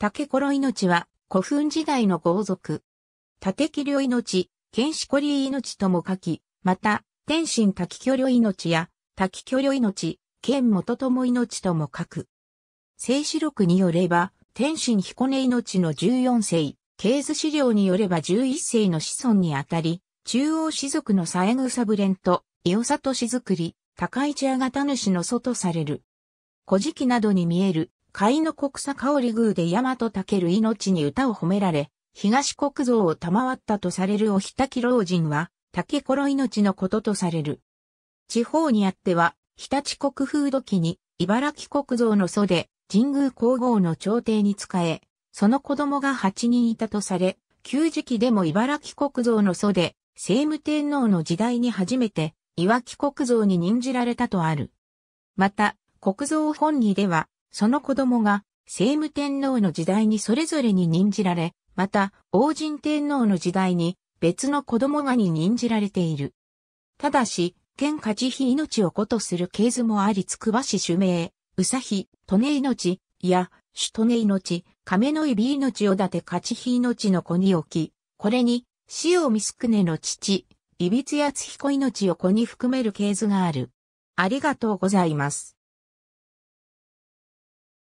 竹頃命は古墳時代の豪族。縦木領命、剣士堀命とも書き、また、天心滝巨領命や、滝巨領命、剣元友命とも書く。聖史録によれば、天心彦根命の14世、経図資料によれば11世の子孫にあたり、中央士族の三枝サブレンと、伊予里氏作り、高市屋型主の祖とされる。古事記などに見える海の国佐香り宮で大和武る命に歌を褒められ、東国像を賜ったとされるおひたき老人は、竹ころ命のこととされる。地方にあっては、日立国風土器に、茨城国像の祖で、神宮皇后の朝廷に仕え、その子供が8人いたとされ、旧時期でも茨城国像の祖で、聖武天皇の時代に初めて、岩木国像に任じられたとある。また、国像本義では、その子供が、聖武天皇の時代にそれぞれに任じられ、また、王神天皇の時代に別の子供がに任じられている。ただし、県家慈悲命を子とする系図もあり、つくば市主名、うさひ、とね命、や、主とね命、亀の指命を立て家慈悲命の子に置き、これに、死を見すくねの父、いびつやつひこ命を子に含める系図がある。ありがとうございます。